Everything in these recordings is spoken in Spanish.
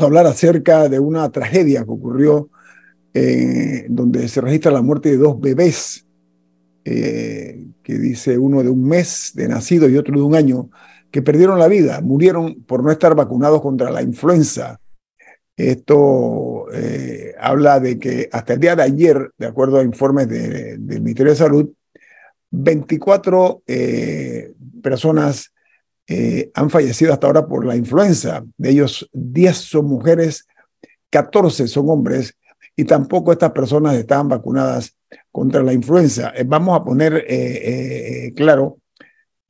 a hablar acerca de una tragedia que ocurrió eh, donde se registra la muerte de dos bebés, eh, que dice uno de un mes de nacido y otro de un año, que perdieron la vida, murieron por no estar vacunados contra la influenza. Esto eh, habla de que hasta el día de ayer, de acuerdo a informes del Ministerio de Salud, 24 personas eh, han fallecido hasta ahora por la influenza. De ellos, 10 son mujeres, 14 son hombres y tampoco estas personas estaban vacunadas contra la influenza. Eh, vamos a poner eh, claro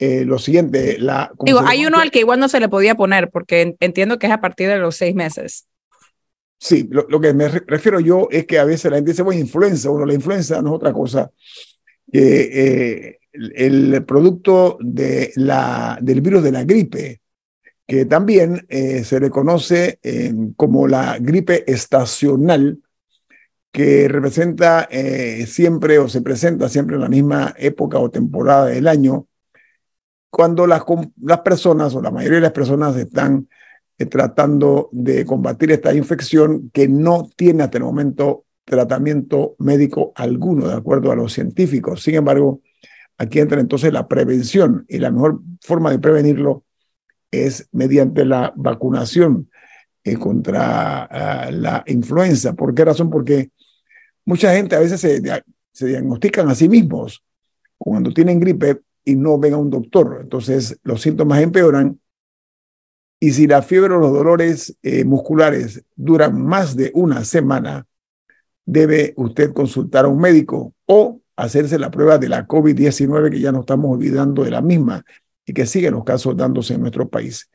lo siguiente. La, Digo, hay uno al que igual no se le podía poner porque entiendo que es a partir de los seis meses. Sí, lo, que me refiero yo es que a veces la gente dice, bueno, influenza, uno la influenza no es otra cosa que eh, el, producto de la, del virus de la gripe, que también eh, se reconoce eh, como la gripe estacional, que representa siempre o se presenta siempre en la misma época o temporada del año, cuando las, las personas o la mayoría de las personas están tratando de combatir esta infección que no tiene hasta el momento tratamiento médico alguno, de acuerdo a los científicos. Sin embargo, aquí entra entonces la prevención y la mejor forma de prevenirlo es mediante la vacunación eh, contra ah, la influenza. ¿Por qué razón? Porque mucha gente a veces se, diagnostican a sí mismos cuando tienen gripe y no ven a un doctor. Entonces los síntomas empeoran y si la fiebre o los dolores eh, musculares duran más de una semana, debe usted consultar a un médico o hacerse la prueba de la COVID-19, que ya no estamos olvidando de la misma y que siguen los casos dándose en nuestro país.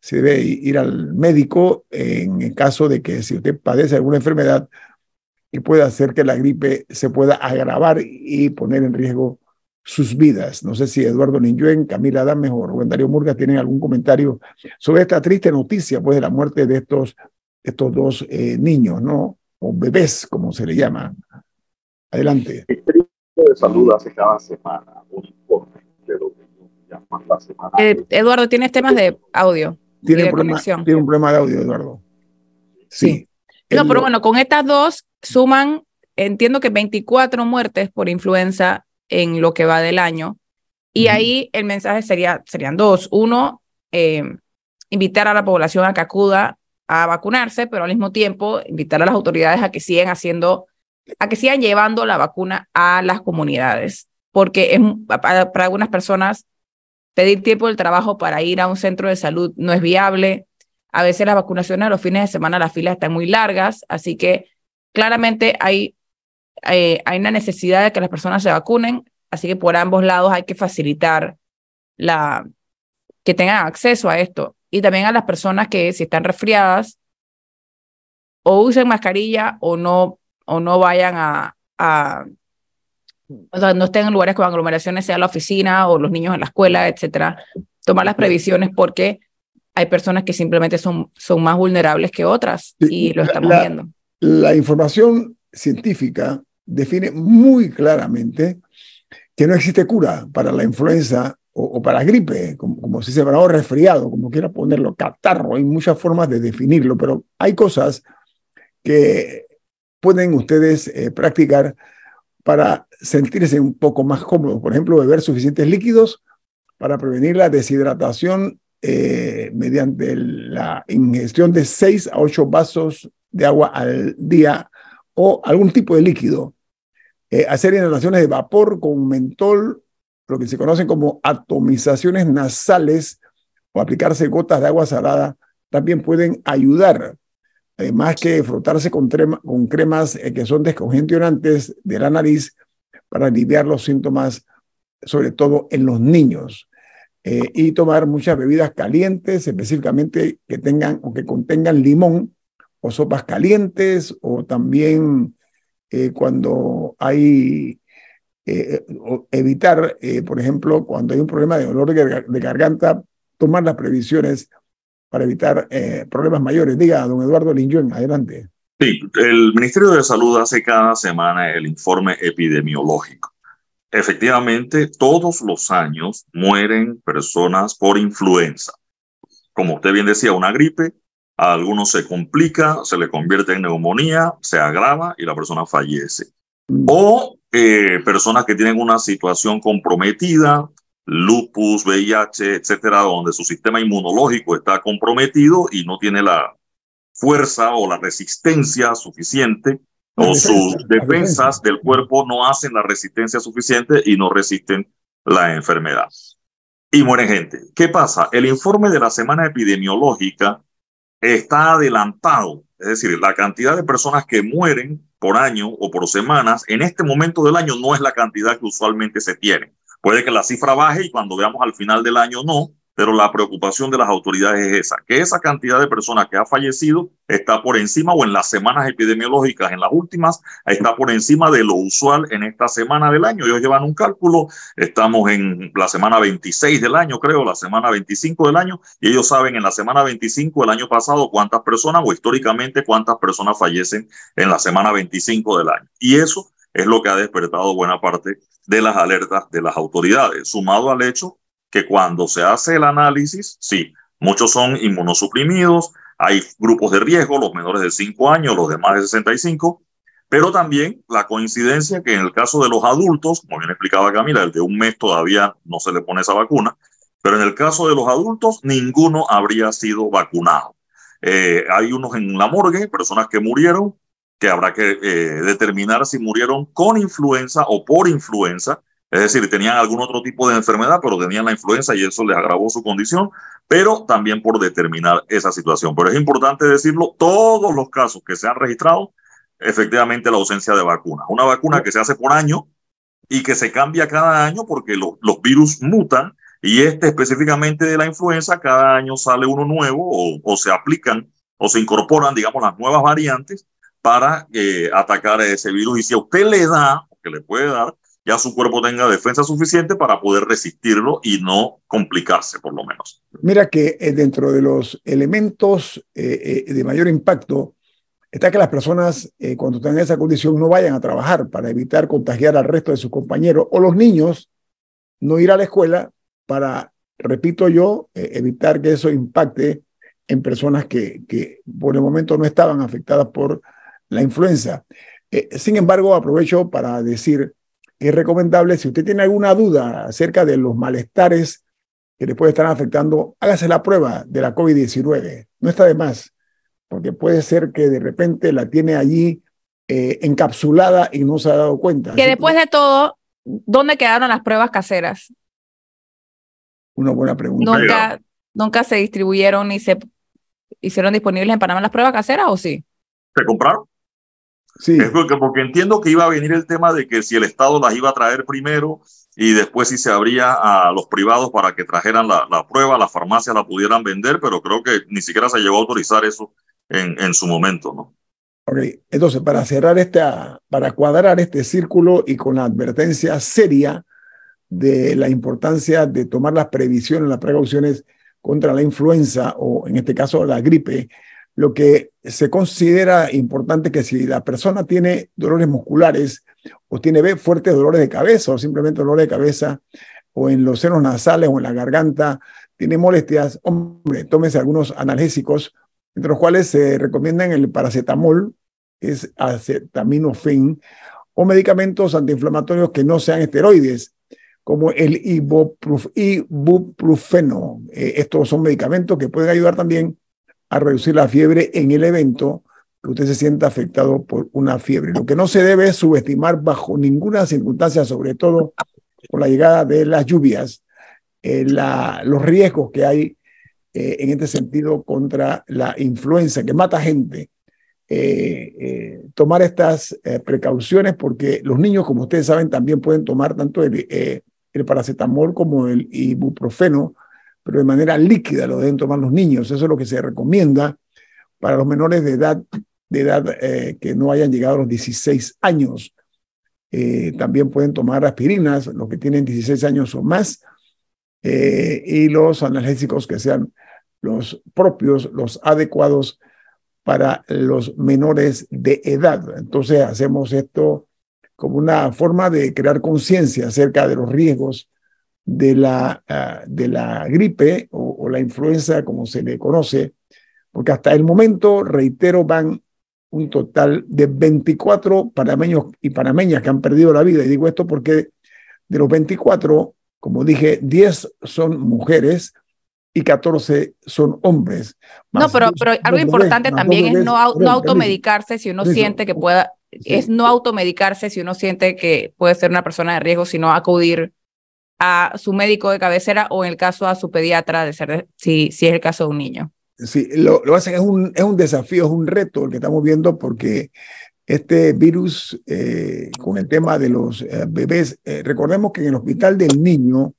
Se debe ir al médico en caso de que si usted padece alguna enfermedad y pueda hacer que la gripe se pueda agravar y poner en riesgo sus vidas. No sé si Eduardo Niñuen, Camila Dames o Rubén Darío Murga tienen algún comentario sobre esta triste noticia pues, de la muerte de estos, estos dos eh, niños, ¿no? o bebés, como se le llama. Adelante. El de salud cada semana eh, Eduardo, tienes temas de audio. Tiene, un problema, tiene un problema de audio, Eduardo. Sí. No, pero bueno, con estas dos suman, entiendo que 24 muertes por influenza en lo que va del año. Y ahí el mensaje sería, serían dos. Uno, eh, invitar a la población a que acuda a vacunarse, pero al mismo tiempo invitar a las autoridades a que sigan haciendo, a que sigan llevando la vacuna a las comunidades, porque para algunas personas pedir tiempo del trabajo para ir a un centro de salud no es viable. A veces las vacunaciones a los fines de semana, las filas están muy largas, así que claramente hay, eh, hay una necesidad de que las personas se vacunen, así que por ambos lados hay que facilitar la, que tengan acceso a esto. Y también a las personas que si están resfriadas o usen mascarilla o no, o no vayan a, no estén en lugares con aglomeraciones, sea la oficina o los niños en la escuela, etcétera. Tomar las previsiones porque hay personas que simplemente son, son más vulnerables que otras y lo estamos viendo. La información científica define muy claramente que no existe cura para la influenza o, para gripe, como, si se separó resfriado, como quiera ponerlo, catarro, hay muchas formas de definirlo, pero hay cosas que pueden ustedes eh, practicar para sentirse un poco más cómodos. Por ejemplo, beber suficientes líquidos para prevenir la deshidratación eh, mediante la ingestión de 6 a 8 vasos de agua al día o algún tipo de líquido. Eh, hacer inhalaciones de vapor con mentol lo que se conocen como atomizaciones nasales o aplicarse gotas de agua salada, también pueden ayudar. Además que frotarse con, cremas eh, que son descongestionantes de la nariz para aliviar los síntomas, sobre todo en los niños. Eh, y tomar muchas bebidas calientes, específicamente que tengan o que contengan limón o sopas calientes o también eh, cuando hay eh, evitar, eh, por ejemplo, cuando hay un problema de dolor de, garganta, tomar las previsiones para evitar eh, problemas mayores. Diga, don Eduardo Linjón, adelante. Sí, el Ministerio de Salud hace cada semana el informe epidemiológico. Efectivamente, todos los años mueren personas por influenza. Como usted bien decía, una gripe, a algunos se complica, se le convierte en neumonía, se agrava y la persona fallece. Mm. O eh, personas que tienen una situación comprometida, lupus, VIH, etcétera, donde su sistema inmunológico está comprometido y no tiene la fuerza o la resistencia suficiente o sus defensas del cuerpo no hacen la resistencia suficiente y no resisten la enfermedad. Y mueren gente. ¿Qué pasa? El informe de la semana epidemiológica está adelantado es decir, la cantidad de personas que mueren por año o por semanas en este momento del año no es la cantidad que usualmente se tiene. Puede que la cifra baje y cuando veamos al final del año no, pero la preocupación de las autoridades es esa, que esa cantidad de personas que ha fallecido está por encima o en las semanas epidemiológicas, en las últimas, está por encima de lo usual en esta semana del año. Ellos llevan un cálculo, estamos en la semana 26 del año, creo, la semana 25 del año, y ellos saben en la semana 25 del año pasado cuántas personas o históricamente cuántas personas fallecen en la semana 25 del año. Y eso es lo que ha despertado buena parte de las alertas de las autoridades, sumado al hecho que cuando se hace el análisis, sí, muchos son inmunosuprimidos, hay grupos de riesgo, los menores de 5 años, los de más de 65, pero también la coincidencia que en el caso de los adultos, como bien explicaba Camila, el de un mes todavía no se le pone esa vacuna, pero en el caso de los adultos, ninguno habría sido vacunado. Eh, hay unos en la morgue, personas que murieron, que habrá que eh, determinar si murieron con influenza o por influenza, es decir, tenían algún otro tipo de enfermedad, pero tenían la influenza y eso les agravó su condición, pero también por determinar esa situación. Pero es importante decirlo, todos los casos que se han registrado, efectivamente la ausencia de vacunas. Una vacuna que se hace por año y que se cambia cada año porque los virus mutan y este específicamente de la influenza, cada año sale uno nuevo o, se aplican o se incorporan, digamos, las nuevas variantes para eh, atacar ese virus. Y si a usted le da, que le puede dar, ya su cuerpo tenga defensa suficiente para poder resistirlo y no complicarse, por lo menos. Mira que eh, dentro de los elementos eh, eh, de mayor impacto está que las personas cuando están en esa condición no vayan a trabajar para evitar contagiar al resto de sus compañeros o los niños no ir a la escuela para, repito yo, evitar que eso impacte en personas que, que por el momento no estaban afectadas por la influenza. sin embargo, aprovecho para decir es recomendable, si usted tiene alguna duda acerca de los malestares que le puede estar afectando, hágase la prueba de la COVID-19. No está de más, porque puede ser que de repente la tiene allí eh, encapsulada y no se ha dado cuenta. Que después de todo, ¿dónde quedaron las pruebas caseras? Una buena pregunta. Nunca, se distribuyeron y se hicieron disponibles en Panamá las pruebas caseras o sí? Se compraron. Sí. Es porque, entiendo que iba a venir el tema de que si el Estado las iba a traer primero y después si se abría a los privados para que trajeran la, prueba, las farmacias la pudieran vender, pero creo que ni siquiera se llegó a autorizar eso en, su momento, ¿no? Entonces, para cerrar este para cuadrar este círculo y con la advertencia seria de la importancia de tomar las previsiones, las precauciones contra la influenza o en este caso la gripe, lo que se considera importante que si la persona tiene dolores musculares o tiene fuertes dolores de cabeza o simplemente dolores de cabeza o en los senos nasales o en la garganta, tiene molestias, hombre, tómese algunos analgésicos, entre los cuales se recomiendan el paracetamol, que es acetaminofén, o medicamentos antiinflamatorios que no sean esteroides, como el ibuprofeno. Eh, estos son medicamentos que pueden ayudar también a reducir la fiebre en el evento que usted se sienta afectado por una fiebre. Lo que no se debe es subestimar bajo ninguna circunstancia, sobre todo con la llegada de las lluvias, eh, los riesgos que hay eh, en este sentido contra la influenza que mata gente. Eh, tomar estas precauciones porque los niños, como ustedes saben, también pueden tomar tanto el paracetamol como el ibuprofeno pero de manera líquida lo deben tomar los niños. Eso es lo que se recomienda para los menores de edad, de edad eh, que no hayan llegado a los 16 años. Eh, también pueden tomar aspirinas, los que tienen 16 años o más, eh, y los analgésicos que sean los propios, los adecuados para los menores de edad. Entonces hacemos esto como una forma de crear conciencia acerca de los riesgos de la, ah, de la gripe o, la influenza, como se le conoce, porque hasta el momento, reitero, van un total de 24 panameños y panameñas que han perdido la vida. Y digo esto porque de los 24, como dije, 10 son mujeres y 14 son hombres. No, pero, pero algo importante también es no, no automedicarse si uno siente que pueda, es no automedicarse si uno siente que puede ser una persona de riesgo, sino acudir a su médico de cabecera o en el caso a su pediatra, de ser si, si es el caso de un niño. Sí, lo, hacen, es un, es un desafío, es un reto el que estamos viendo porque este virus eh, con el tema de los eh, bebés, eh, recordemos que en el Hospital del Niño,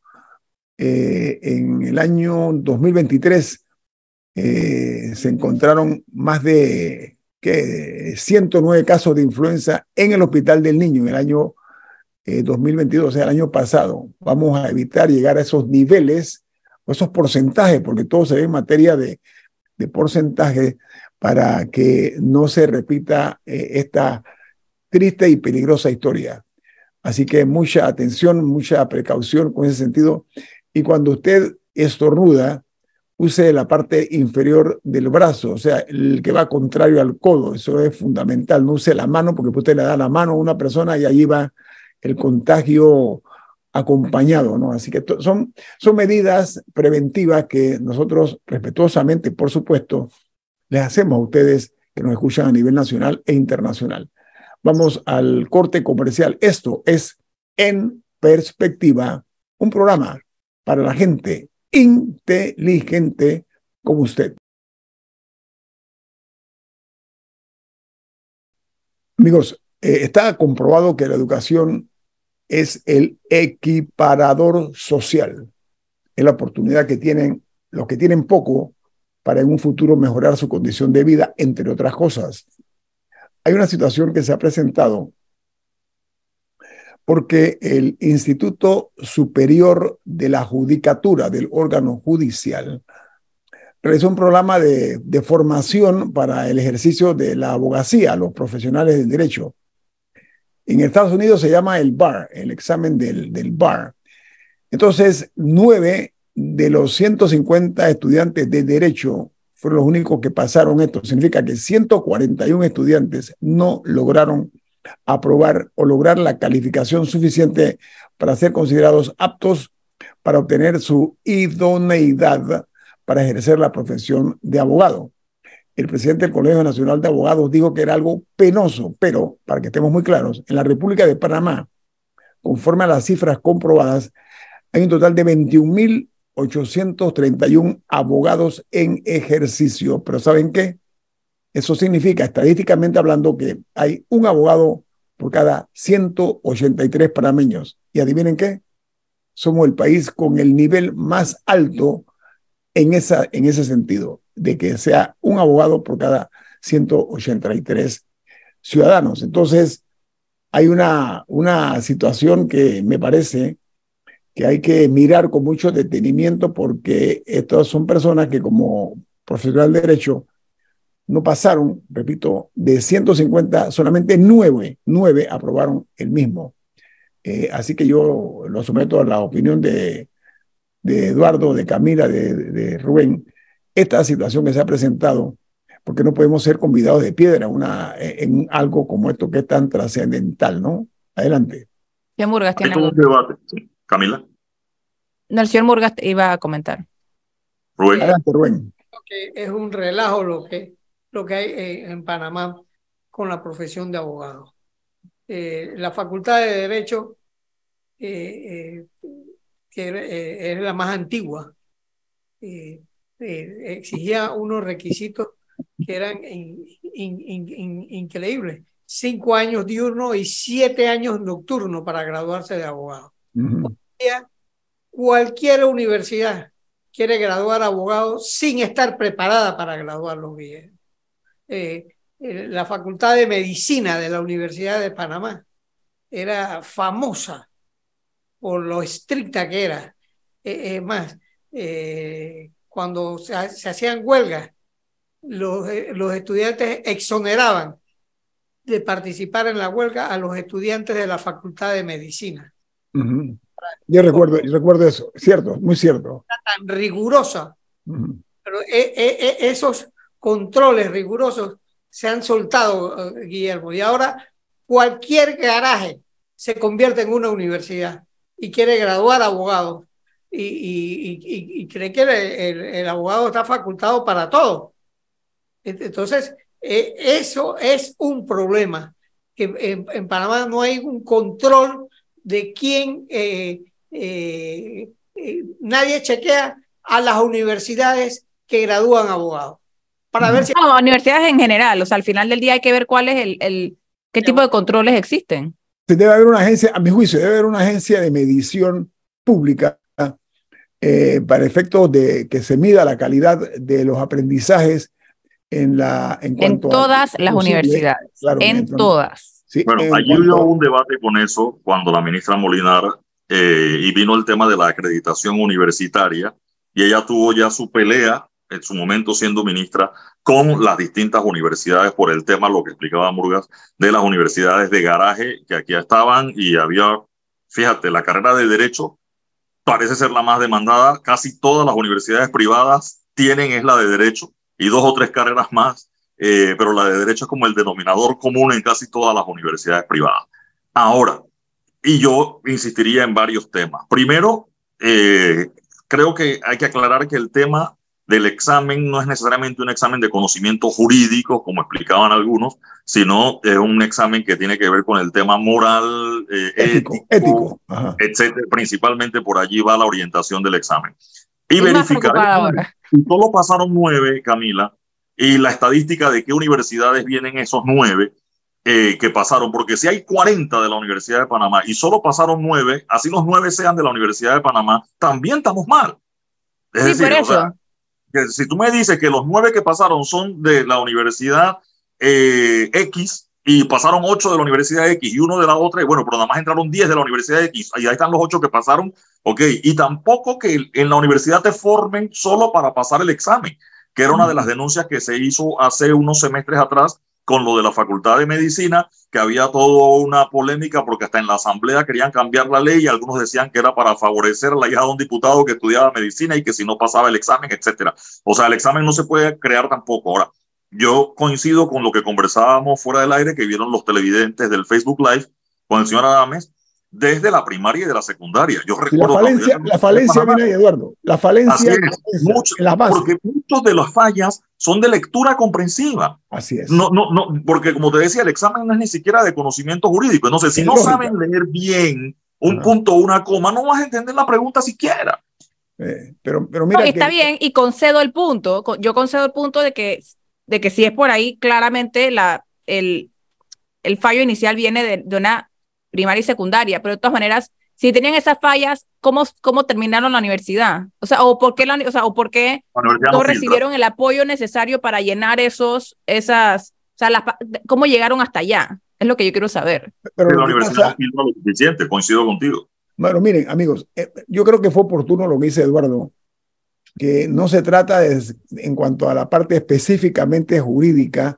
en el año 2023, se encontraron más de 109 casos de influenza en el Hospital del Niño en el año 2022, eh, o sea, el año pasado. Vamos a evitar llegar a esos niveles o esos porcentajes, porque todo se ve en materia de, de porcentaje para que no se repita eh, esta triste y peligrosa historia. Así que mucha atención, mucha precaución con ese sentido. Y cuando usted estornuda, use la parte inferior del brazo, o sea, el que va contrario al codo. Eso es fundamental. No use la mano porque usted le da la mano a una persona y ahí va el contagio acompañado, ¿no? Así que son, son medidas preventivas que nosotros respetuosamente, por supuesto, les hacemos a ustedes que nos escuchan a nivel nacional e internacional. Vamos al corte comercial. Esto es En Perspectiva, un programa para la gente inteligente como usted. Amigos, eh, está comprobado que la educación es el equiparador social. Es la oportunidad que tienen los que tienen poco para en un futuro mejorar su condición de vida, entre otras cosas. Hay una situación que se ha presentado porque el Instituto Superior de la Judicatura, del órgano judicial, realizó un programa de, de formación para el ejercicio de la abogacía, los profesionales del derecho. En Estados Unidos se llama el bar, el examen del, del bar. Entonces, nueve de los 150 estudiantes de derecho fueron los únicos que pasaron esto. Significa que 141 estudiantes no lograron aprobar o lograr la calificación suficiente para ser considerados aptos para obtener su idoneidad para ejercer la profesión de abogado el presidente del Colegio Nacional de Abogados dijo que era algo penoso, pero para que estemos muy claros, en la República de Panamá, conforme a las cifras comprobadas, hay un total de 21.831 abogados en ejercicio. Pero ¿saben qué? Eso significa, estadísticamente hablando, que hay un abogado por cada 183 panameños. Y adivinen qué, somos el país con el nivel más alto en, esa, en ese sentido, de que sea un abogado por cada 183 ciudadanos. Entonces, hay una, una situación que me parece que hay que mirar con mucho detenimiento porque estas son personas que como profesional de derecho no pasaron, repito, de 150, solamente 9, aprobaron el mismo. Eh, así que yo lo someto a la opinión de de Eduardo, de Camila, de, Rubén, esta situación que se ha presentado, porque no podemos ser convidados de piedra eh, en algo como esto que es tan trascendental, ¿no? Adelante. tiene debate, Camila. No, el señor Murgas iba a comentar. Rubén. es un relajo lo que, lo que hay en, Panamá con la profesión de abogado. Eh, la Facultad de Derecho eh, que eh, era, la más antigua, eh, eh, exigía unos requisitos que eran increíbles. Cinco años diurno y siete años nocturno para graduarse de abogado. Cualquier universidad quiere graduar abogado sin estar preparada para graduarlos bien. Eh, la Facultad de Medicina de la Universidad de Panamá era famosa por lo estricta que era. Eh, es más, eh, cuando se, hacían huelgas, los, eh, los estudiantes exoneraban de participar en la huelga a los estudiantes de la Facultad de Medicina. Yo recuerdo, yo recuerdo eso, cierto, muy cierto. Tan rigurosa, pero esos controles rigurosos se han soltado, Guillermo, y ahora cualquier garaje se convierte en una universidad y quiere graduar abogado y, cree que el, abogado está facultado para todo. Entonces, eh, eso es un problema, que en, Panamá no hay un control de quién, eh, eh, nadie chequea a las universidades que gradúan abogados. Para ver si... No, universidades en general, o sea, al final del día hay que ver cuál es el qué tipo de controles existen debe haber una agencia, a mi juicio, debe haber una agencia de medición pública eh, para efectos de que se mida la calidad de los aprendizajes en, la, en, todas las universidades, en todas. bueno, allí hubo un debate con eso cuando la ministra Molinar eh, y vino el tema de la acreditación universitaria y ella tuvo ya su pelea en su momento siendo ministra con las distintas universidades por el tema, lo que explicaba Murgas, de las universidades de garaje que aquí estaban y había, fíjate, la carrera de derecho parece ser la más demandada, casi todas las universidades privadas tienen es la de derecho y dos o tres carreras más, eh, pero la de derecho es como el denominador común en casi todas las universidades privadas. Ahora, y yo insistiría en varios temas. Primero, eh, creo que hay que aclarar que el tema del examen no es necesariamente un examen de conocimiento jurídico, como explicaban algunos, sino es eh, un examen que tiene que ver con el tema moral, eh, ético, etc. etcétera. Principalmente por allí va la orientación del examen. Y verificar. si solo pasaron nueve, Camila, y la estadística de qué universidades vienen esos nueve. Eh, que pasaron, porque si hay 40 de la Universidad de Panamá y solo pasaron nueve, así los nueve sean de la Universidad de Panamá, también estamos mal. sí, por eso si tú me dices que los nueve que pasaron son de la universidad eh, X y pasaron ocho de la universidad X y uno de la otra, y bueno, pero nada más entraron diez de la universidad X, y ahí están los ocho que pasaron, ok, y tampoco que en la universidad te formen solo para pasar el examen, que era una de las denuncias que se hizo hace unos semestres atrás con lo de la Facultad de Medicina, que había toda una polémica porque hasta en la Asamblea querían cambiar la ley y algunos decían que era para favorecer la hija de un diputado que estudiaba medicina y que si no pasaba el examen, etcétera. O sea, el examen no se puede crear tampoco. Ahora, yo coincido con lo que conversábamos fuera del aire que vieron los televidentes del Facebook Live con el señor Adames, desde la primaria y de la secundaria. Yo recuerdo la falencia, viene ahí, Eduardo. La falencia, es, porque muchos de las fallas son de lectura comprensiva. Así es. No, no, no, porque como te decía, el examen no es ni siquiera de conocimiento jurídico. Entonces, si no saben leer bien un ah. punto punto, una coma, no vas a entender la pregunta siquiera. Eh, pero, pero mira está bien y concedo el punto. Yo concedo el punto de que, de que si es por ahí, claramente la, el, fallo inicial viene de una primaria y secundaria, pero de todas maneras, si tenían esas fallas, ¿cómo, cómo terminaron la universidad? O sea, ¿o por qué, o no recibieron el apoyo necesario para llenar esos, esas, o sea, las, ¿cómo llegaron hasta allá? Es lo que yo quiero saber. Pero la universidad no lo suficiente, coincido contigo. Bueno, miren, amigos, eh, yo creo que fue oportuno lo que dice Eduardo, que no se trata en cuanto a la parte específicamente jurídica,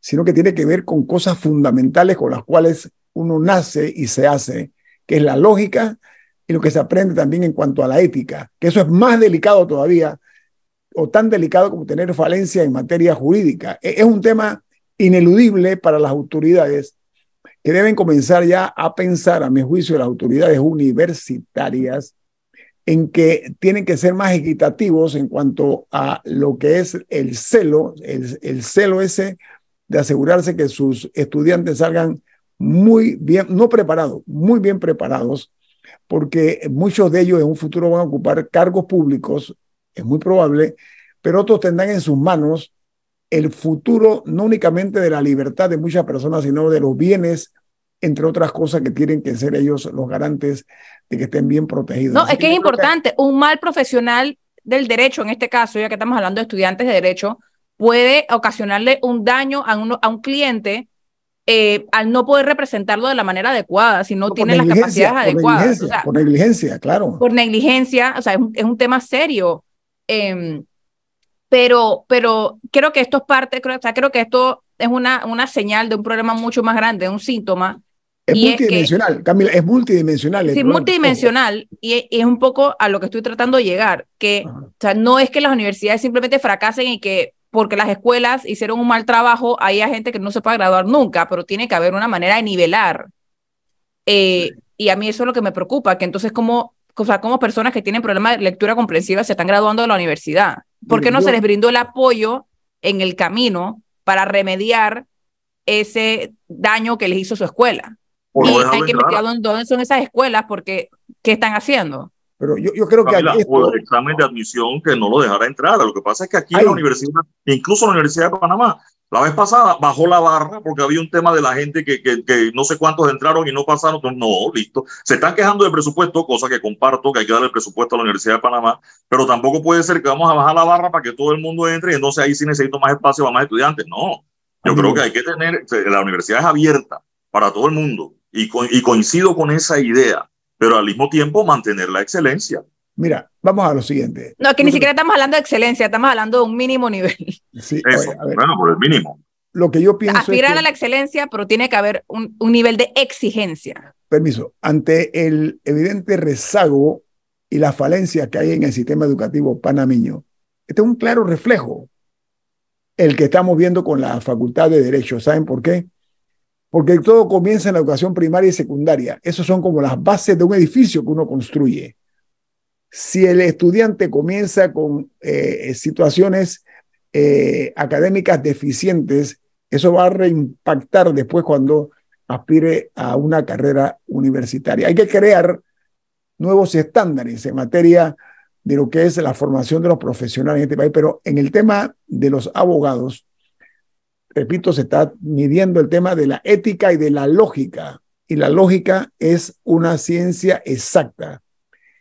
sino que tiene que ver con cosas fundamentales con las cuales uno nace y se hace, que es la lógica y lo que se aprende también en cuanto a la ética, que eso es más delicado todavía, o tan delicado como tener falencia en materia jurídica. E-, es un tema ineludible para las autoridades que deben comenzar ya a pensar, a mi juicio, las autoridades universitarias en que tienen que ser más equitativos en cuanto a lo que es el celo, el, el celo ese de asegurarse que sus estudiantes salgan muy bien, no preparados, muy bien preparados, porque muchos de ellos en un futuro van a ocupar cargos públicos, es muy probable, pero otros tendrán en sus manos el futuro no únicamente de la libertad de muchas personas, sino de los bienes, entre otras cosas que tienen que ser ellos los garantes de que estén bien protegidos. No, es que es importante, un mal profesional del derecho, en este caso, ya que estamos hablando de estudiantes de derecho, puede ocasionarle un daño a, uno, a un cliente eh, al no poder representarlo de la manera adecuada, si no, tiene las capacidades adecuadas. por negligencia, claro. Por negligencia, o sea, es un, es un tema serio. Em, pero, pero creo que esto es parte, creo, o sea, creo que esto es una, una señal de un problema mucho más grande, un síntoma. Es multidimensional, es Camila, es multidimensional. Sí, multidimensional, y, es, un poco a lo que estoy tratando de llegar, que o sea, no es que las universidades simplemente fracasen y que porque las escuelas hicieron un mal trabajo, hay gente que no se puede graduar nunca, pero tiene que haber una manera de nivelar. Eh, y a mí eso es lo que me preocupa, que entonces como, o como personas que tienen problemas de lectura comprensiva se están graduando de la universidad. ¿Por qué no se les brindó el apoyo en el camino para remediar ese daño que les hizo su escuela? y hay que investigar dónde son esas escuelas porque ¿qué están haciendo? Pero yo, creo que hay un el examen de admisión que no lo dejará entrar. Lo que pasa es que aquí en la universidad, incluso la Universidad de Panamá, la vez pasada bajó la barra porque había un tema de la gente que, no sé cuántos entraron y no pasaron. No, listo. Se están quejando del presupuesto, cosa que comparto, que hay que darle el presupuesto a la Universidad de Panamá, pero tampoco puede ser que vamos a bajar la barra para que todo el mundo entre y entonces ahí sí necesito más espacio para más estudiantes. No, yo creo que hay que tener, la universidad es abierta para todo el mundo y, y coincido con esa idea pero al mismo tiempo mantener la excelencia. Mira, vamos a lo siguiente. No, que ni siquiera estamos hablando de excelencia, estamos hablando de un mínimo nivel. Sí, Eso, bueno, por el mínimo. Lo que yo pienso. Aspirar a la excelencia, pero tiene que haber un, nivel de exigencia. Permiso, ante el evidente rezago y la falencia que hay en el sistema educativo panameño, este es un claro reflejo, el que estamos viendo con la Facultad de Derecho. ¿Saben por qué? porque todo comienza en la educación primaria y secundaria. Esas son como las bases de un edificio que uno construye. Si el estudiante comienza con eh, situaciones eh, académicas deficientes, eso va a reimpactar después cuando aspire a una carrera universitaria. Hay que crear nuevos estándares en materia de lo que es la formación de los profesionales en este país, pero en el tema de los abogados, repito, se está midiendo el tema de la ética y de la lógica. Y la lógica es una ciencia exacta.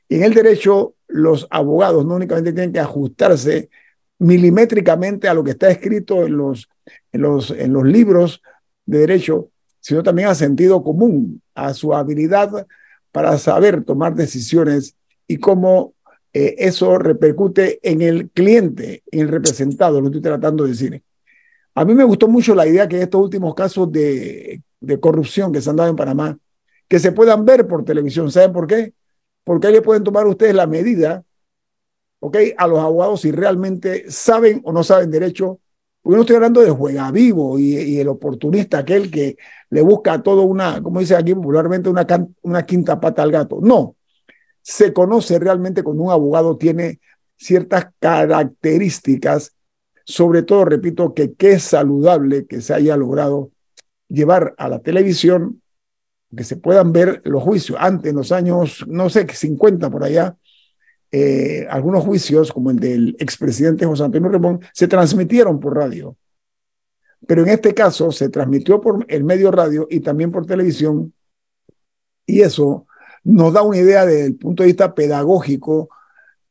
Y en el derecho, los abogados no únicamente tienen que ajustarse milimétricamente a lo que está escrito en los, libros de derecho, sino también a sentido común, a su habilidad para saber tomar decisiones y cómo eh, eso repercute en el cliente, en el representado, lo estoy tratando de decir. A mí me gustó mucho la idea que estos últimos casos de, corrupción que se han dado en Panamá, que se puedan ver por televisión. ¿Saben por qué? Porque ahí le pueden tomar ustedes la medida, ¿ok? A los abogados si realmente saben o no saben derecho. Porque no estoy hablando de juega vivo y, el oportunista, aquel que le busca a todo una, como dice aquí popularmente, una, una quinta pata al gato. No. Se conoce realmente cuando un abogado tiene ciertas características sobre todo, repito, que qué saludable que se haya logrado llevar a la televisión, que se puedan ver los juicios. Antes, en los años, no sé, 50 por allá, eh, algunos juicios, como el del expresidente José Antonio Ramón, se transmitieron por radio. Pero en este caso se transmitió por el medio radio y también por televisión. Y eso nos da una idea desde el punto de vista pedagógico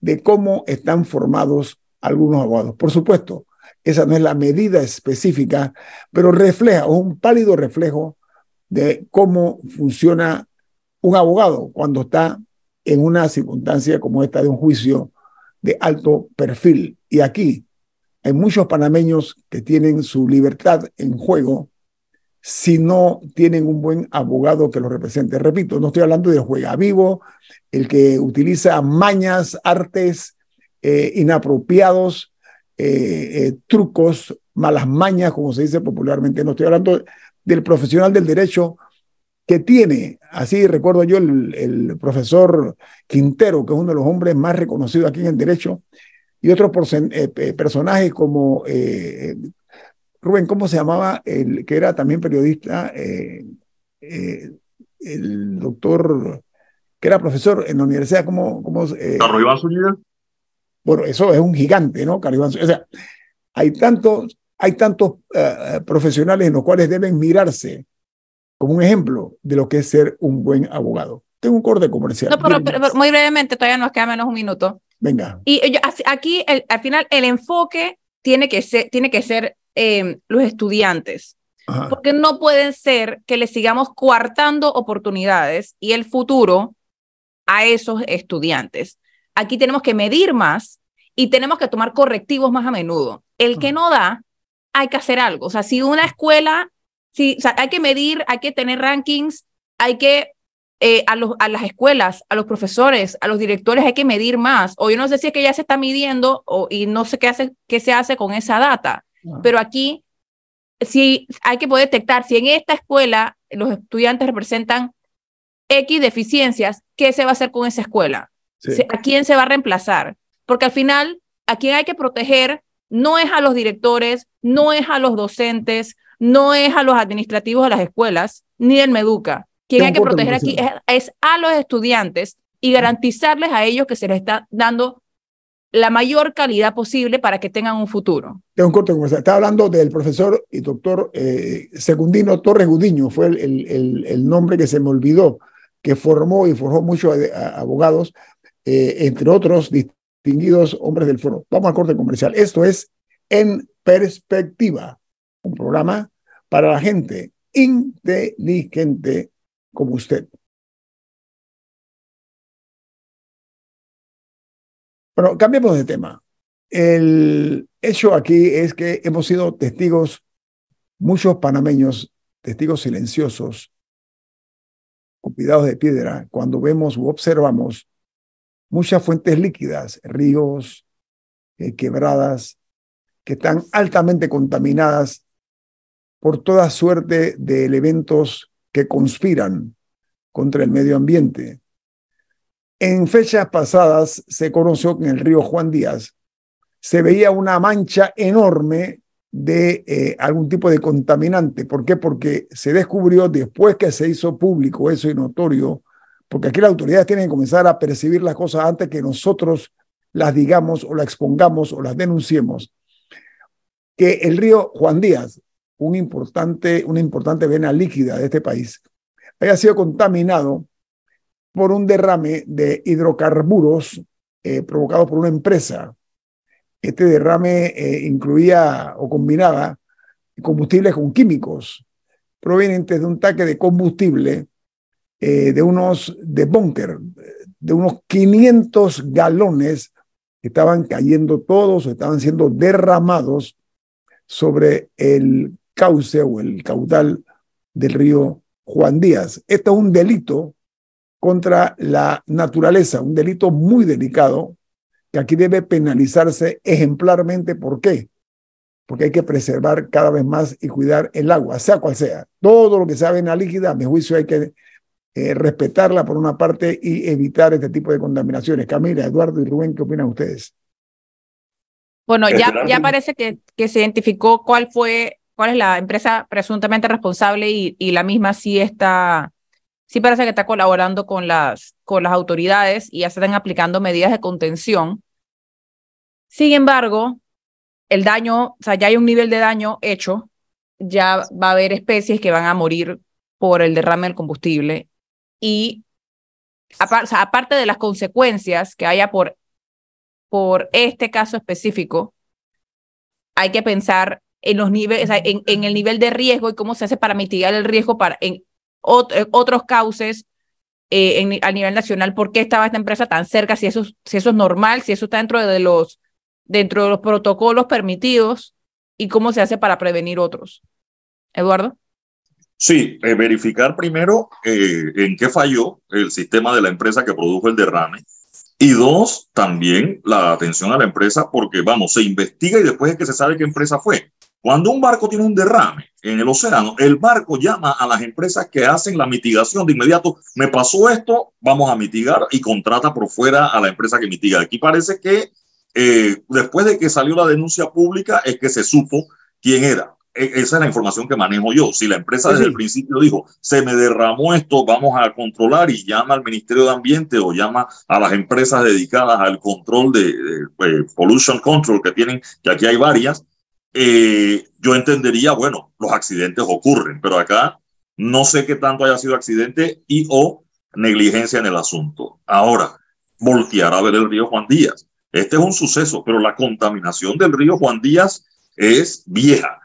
de cómo están formados algunos abogados. Por supuesto, esa no es la medida específica, pero refleja, un pálido reflejo de cómo funciona un abogado cuando está en una circunstancia como esta de un juicio de alto perfil. Y aquí hay muchos panameños que tienen su libertad en juego si no tienen un buen abogado que los represente. Repito, no estoy hablando de juega vivo, el que utiliza mañas, artes eh, inapropiados, eh, eh, trucos, malas mañas, como se dice popularmente. No estoy hablando del profesional del derecho que tiene, así recuerdo yo el, profesor Quintero, que es uno de los hombres más reconocidos aquí en el derecho, y otros eh, personajes como Rubén, ¿cómo se llamaba? El, que era también periodista, el doctor, que era profesor en la universidad, ¿cómo? cómo llama? Bueno, eso es un gigante, ¿no, Caribán? O sea, hay tantos, hay tantos eh, eh, profesionales en los cuales deben mirarse como un ejemplo de lo que es ser un buen abogado. Tengo un corte comercial. No, pero, muy brevemente, todavía nos queda menos un minuto. Venga. Y eh, aquí, al final, el enfoque tiene que ser, tiene que ser em, los estudiantes. Porque no pueden ser que le sigamos coartando oportunidades y el futuro a esos estudiantes aquí tenemos que medir más y tenemos que tomar correctivos más a menudo. El que ah. no da, hay que hacer algo. O sea, si una escuela, si, hay que medir, hay que tener rankings, hay que eh, a, a, las escuelas, a los profesores, a los directores hay que medir más. O yo no sé si es que ya se está midiendo o, y no sé qué, se hace con esa data, ah. pero aquí sí hay que poder detectar si en esta escuela los estudiantes representan X deficiencias, ¿qué se va a hacer con esa escuela? ¿A quién se va a reemplazar? Porque al final, a quién hay que proteger no es a los directores, no es a los docentes, no es a los administrativos de las escuelas, ni del Meduca. Quien hay que proteger aquí es, a los estudiantes y garantizarles a ellos que se les está dando la mayor calidad posible para que tengan un futuro. Tengo un corte conversación. Estaba hablando del profesor y doctor eh, Torres Gudiño, fue el, el, el, nombre que se me olvidó, que formó y forjó muchos eh, abogados eh, entre otros distinguidos hombres del foro. Vamos al corte comercial. Esto es En Perspectiva, un programa para la gente inteligente como usted. Bueno, cambiemos de tema. El hecho aquí es que hemos sido testigos, muchos panameños, testigos silenciosos, cuidados de piedra, cuando vemos u observamos muchas fuentes líquidas, ríos, eh, quebradas, que están altamente contaminadas por toda suerte de elementos que conspiran contra el medio ambiente. En fechas pasadas se conoció que en el río Juan Díaz se veía una mancha enorme de eh, algún tipo de contaminante. ¿Por qué? Porque se descubrió después que se hizo público eso y notorio porque aquí las autoridades tienen que comenzar a percibir las cosas antes que nosotros las digamos o las expongamos o las denunciemos. Que el río Juan Díaz, una importante vena líquida de este país, haya sido contaminado por un derrame de hidrocarburos eh, provocado por una empresa. Este derrame eh, incluía o combinaba combustibles con químicos provenientes de un tanque de combustible eh, de unos, de búnker, de unos 500 galones que estaban cayendo todos o estaban siendo derramados sobre el cauce o el caudal del río Juan Díaz. Esto es un delito contra la naturaleza, un delito muy delicado que aquí debe penalizarse ejemplarmente. ¿Por qué? Porque hay que preservar cada vez más y cuidar el agua, sea cual sea. Todo lo que sea vena líquida, a mi juicio, hay que eh, respetarla por una parte y evitar este tipo de contaminaciones. Camila, Eduardo y Rubén, ¿qué opinan ustedes? Bueno, ya, parece que, se identificó cuál fue, cuál es la empresa presuntamente responsable y, la misma sí está, sí parece que está colaborando con las, con las autoridades y ya se están aplicando medidas de contención. Sin embargo, el daño, o sea, ya hay un nivel de daño hecho, ya va a haber especies que van a morir por el derrame del combustible y aparte de las consecuencias que haya por, por este caso específico, hay que pensar en los niveles, en, el nivel de riesgo y cómo se hace para mitigar el riesgo para en, otros cauces eh, en, a nivel nacional, por qué estaba esta empresa tan cerca, si eso, si eso es normal, si eso está dentro de los, dentro de los protocolos permitidos y cómo se hace para prevenir otros. Eduardo. Sí, eh, verificar primero eh, en qué falló el sistema de la empresa que produjo el derrame. Y dos, también la atención a la empresa, porque vamos, se investiga y después es que se sabe qué empresa fue. Cuando un barco tiene un derrame en el océano, el barco llama a las empresas que hacen la mitigación de inmediato. Me pasó esto, vamos a mitigar y contrata por fuera a la empresa que mitiga. Aquí parece que eh, después de que salió la denuncia pública es que se supo quién era. E-, esa es la información que manejo yo. Si la empresa desde el principio dijo, se me derramó esto, vamos a controlar y llama al Ministerio de Ambiente o llama a las empresas dedicadas al control de, pues, pollution control que tienen, que aquí hay varias, eh, yo entendería, bueno, los accidentes ocurren, pero acá no sé qué tanto haya sido accidente y o negligencia en el asunto. Ahora, voltear a ver el río Juan Díaz. Este es un suceso, pero la contaminación del río Juan Díaz es vieja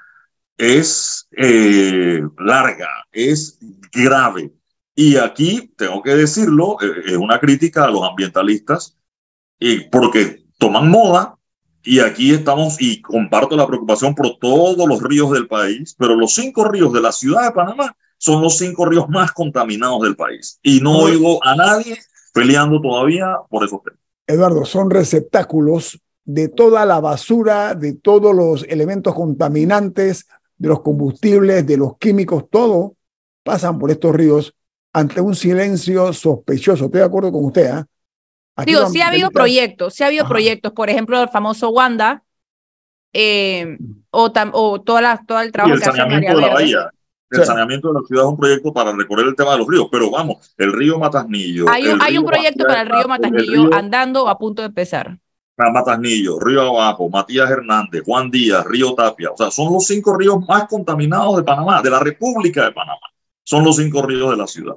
es eh, larga, es grave. Y aquí, tengo que decirlo, eh, es una crítica a los ambientalistas, eh, porque toman moda y aquí estamos, y comparto la preocupación por todos los ríos del país, pero los cinco ríos de la ciudad de Panamá son los cinco ríos más contaminados del país. Y no oigo a nadie peleando todavía por esos temas. Eduardo, son receptáculos de toda la basura, de todos los elementos contaminantes, de los combustibles, de los químicos, todo pasan por estos ríos ante un silencio sospechoso. Estoy de acuerdo con usted. ¿ah? Digo, sí ha habido proyectos, sí ha habido proyectos, por ejemplo, el famoso Wanda, eh, mm. o, o todo el trabajo que hace de la El saneamiento de la ciudad es un proyecto para recorrer el tema de los ríos, pero vamos, el río Matasnillo. Hay un, proyecto para el río Matasnillo andando a punto de empezar. Matasnillo, Río Abajo, Matías Hernández, Juan Díaz, Río Tapia. O sea, son los cinco ríos más contaminados de Panamá, de la República de Panamá. Son los cinco ríos de la ciudad.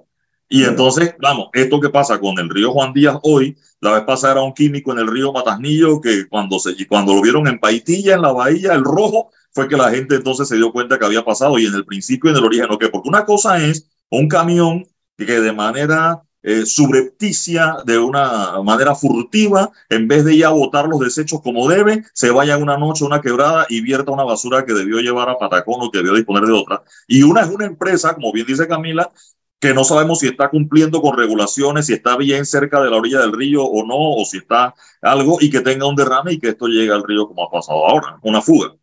Y entonces, vamos, esto que pasa con el río Juan Díaz hoy, la vez pasada era un químico en el río Matasnillo que cuando, se, cuando lo vieron en Paitilla, en la bahía, el rojo, fue que la gente entonces se dio cuenta que había pasado y en el principio, en el origen, ¿ok? Porque una cosa es un camión que de manera eh, subrepticia, de una manera furtiva, en vez de ya botar los desechos como debe, se vaya una noche a una quebrada y vierta una basura que debió llevar a Patacón o que debió disponer de otra. Y una es una empresa, como bien dice Camila, que no sabemos si está cumpliendo con regulaciones, si está bien cerca de la orilla del río o no, o si está algo y que tenga un derrame y que esto llegue al río como ha pasado ahora, una fuga.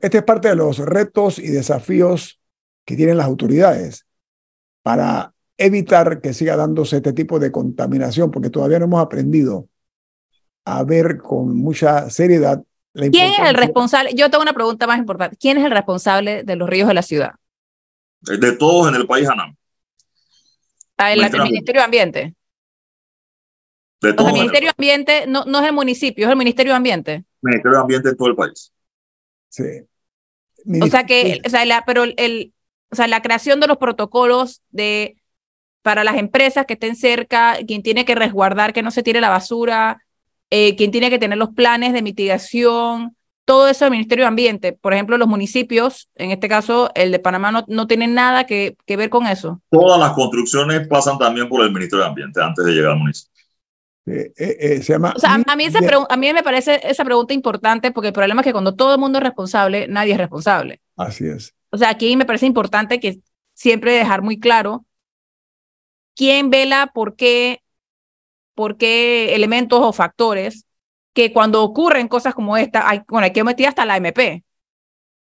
Este es parte de los retos y desafíos que tienen las autoridades para evitar que siga dándose este tipo de contaminación, porque todavía no hemos aprendido a ver con mucha seriedad ¿Quién es el responsable? Yo tengo una pregunta más importante. ¿Quién es el responsable de los ríos de la ciudad? Eh, de todos en el país, Anam. Ah, el, Ministerio de Ambiente. De el Ministerio de Ambiente no, no es el municipio, es el Ministerio de Ambiente. Ministerio de Ambiente en todo el país. Sí. O sea que, pero el, o sea, la creación de los protocolos de para las empresas que estén cerca, quien tiene que resguardar que no se tire la basura, eh, quien tiene que tener los planes de mitigación, todo eso del Ministerio de Ambiente. Por ejemplo, los municipios, en este caso el de Panamá, no, no tiene nada que, ver con eso. Todas las construcciones pasan también por el Ministerio de Ambiente antes de llegar al municipio. Eh, eh, eh, a, mí a mí me parece esa pregunta importante porque el problema es que cuando todo el mundo es responsable, nadie es responsable. Así es. O sea, aquí me parece importante que siempre dejar muy claro quién vela por qué, por qué elementos o factores que cuando ocurren cosas como esta, hay, bueno, hay que meter hasta la MP. sí,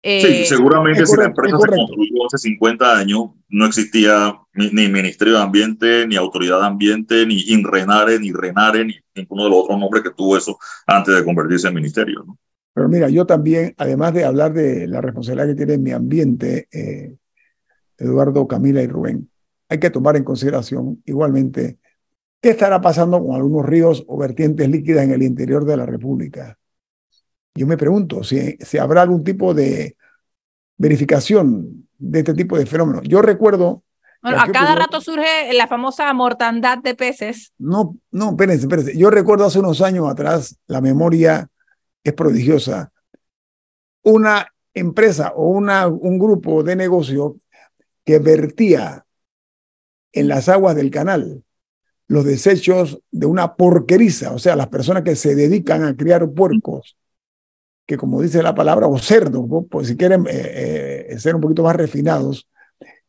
eh, seguramente si la empresa se construyó hace 50 años, no existía ni, Ministerio de Ambiente, ni Autoridad de Ambiente, ni INRENARE, ni RENARE, ni ninguno de los otros nombres que tuvo eso antes de convertirse en ministerio. ¿no? Pero mira, yo también, además de hablar de la responsabilidad que tiene mi ambiente, eh, Eduardo, Camila y Rubén, hay que tomar en consideración igualmente qué estará pasando con algunos ríos o vertientes líquidas en el interior de la República. Yo me pregunto si, habrá algún tipo de verificación de este tipo de fenómenos. Yo recuerdo... Bueno, a cada rato surge la famosa mortandad de peces. No, no, espérense, espérense. Yo recuerdo hace unos años atrás, la memoria es prodigiosa. Una empresa o una, un grupo de negocio que vertía en las aguas del canal los desechos de una porqueriza, o sea, las personas que se dedican a criar puercos, que como dice la palabra, o cerdos, pues si quieren eh, eh, ser un poquito más refinados,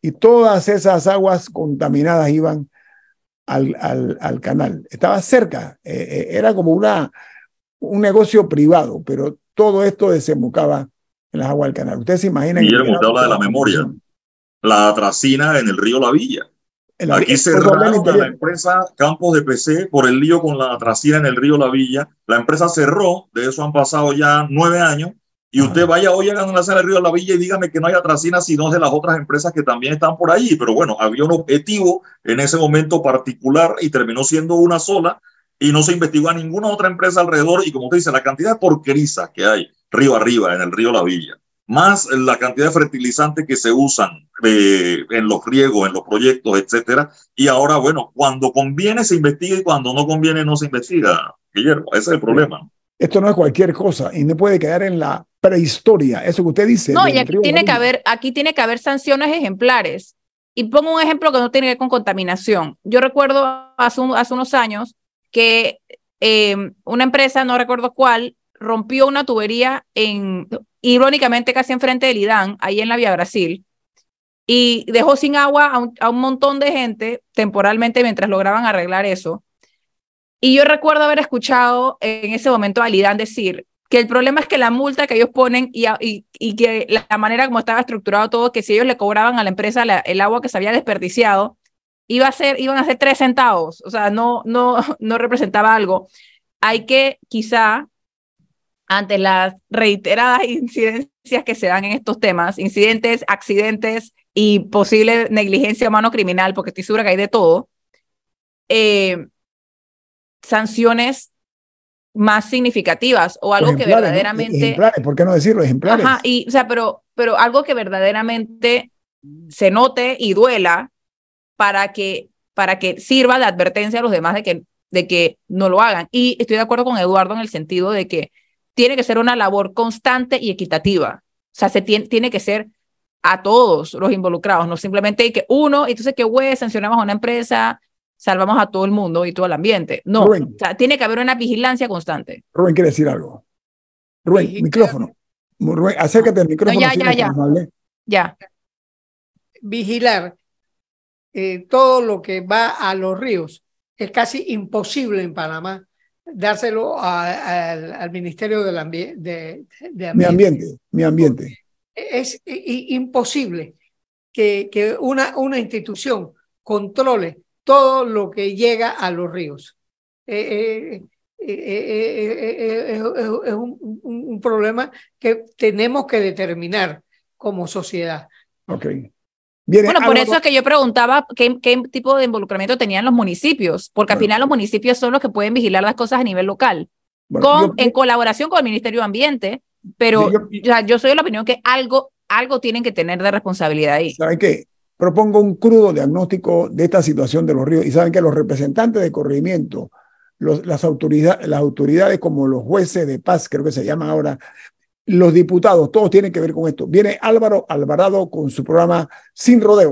y todas esas aguas contaminadas iban al, al, canal. Estaba cerca, eh, era como una, un negocio privado, pero todo esto desembocaba en las aguas del canal. Ustedes se imaginan... Y que habla de la memoria, la atracina en el río La Villa Aquí cerró la empresa Campos de PC por el lío con la atracina en el río La Villa. La empresa cerró, de eso han pasado ya nueve años. Y usted vaya hoy a ganar el río La Villa y dígame que no hay atracina sino de las otras empresas que también están por ahí. Pero bueno, había un objetivo en ese momento particular y terminó siendo una sola y no se investigó a ninguna otra empresa alrededor. Y como usted dice, la cantidad de porquerizas que hay río arriba en el río La Villa más la cantidad de fertilizantes que se usan eh, en los riegos, en los proyectos, etcétera. Y ahora, bueno, cuando conviene se investiga y cuando no conviene no se investiga, Guillermo. Ese es el problema. Esto no es cualquier cosa y no puede quedar en la prehistoria, eso que usted dice. No, y aquí tiene, que haber, aquí tiene que haber sanciones ejemplares. Y pongo un ejemplo que no tiene que ver con contaminación. Yo recuerdo hace, unos años que eh, una empresa, no recuerdo cuál, rompió una tubería en, irónicamente, casi enfrente del IDAN, ahí en la Vía Brasil, y dejó sin agua a un, montón de gente temporalmente mientras lograban arreglar eso. Y yo recuerdo haber escuchado en ese momento a Lidán decir que el problema es que la multa que ellos ponen y, y, que la manera como estaba estructurado todo, que si ellos le cobraban a la empresa el agua que se había desperdiciado, iba a ser, iban a ser tres centavos, o sea, no, no, no representaba algo. Hay que quizá ante las reiteradas incidencias que se dan en estos temas, incidentes, accidentes y posible negligencia humano criminal, porque estoy segura que hay de todo, eh, sanciones más significativas o algo que e- verdaderamente... ¿por qué no decirlo? Ejemplares. y, o sea, pero, pero algo que verdaderamente se note y duela para que, para que sirva de advertencia a los demás de que, de que no lo hagan. Y estoy de acuerdo con Eduardo en el sentido de que tiene que ser una labor constante y equitativa. O sea, se tiene, que ser a todos los involucrados, no simplemente que uno, entonces que güey, sancionamos a una empresa, salvamos a todo el mundo y todo el ambiente. No, tiene que haber una vigilancia constante. Rubén quiere decir algo. Rubén, micrófono. acércate al ah, micrófono. ya, ya, ya. ya. Vigilar eh, todo lo que va a los ríos es casi imposible en Panamá dárselo al, Ministerio del de, Ambiente. Mi ambiente, mi ambiente. Es imposible que, que, una, una institución controle todo lo que llega a los ríos. es un, un, problema que tenemos que determinar como sociedad. Okay bueno, por eso es que yo preguntaba qué, tipo de involucramiento tenían los municipios, porque al final los municipios son los que pueden vigilar las cosas a nivel local, con, en colaboración con el Ministerio de Ambiente, pero yo, soy de la opinión que algo, algo tienen que tener de responsabilidad ahí. ¿Saben qué? Propongo un crudo diagnóstico de esta situación de los ríos y saben que los representantes de corrimiento, las, las autoridades como los jueces de paz, creo que se llaman ahora, los diputados, todos tienen que ver con esto. Viene Álvaro Alvarado con su programa Sin Rodeo.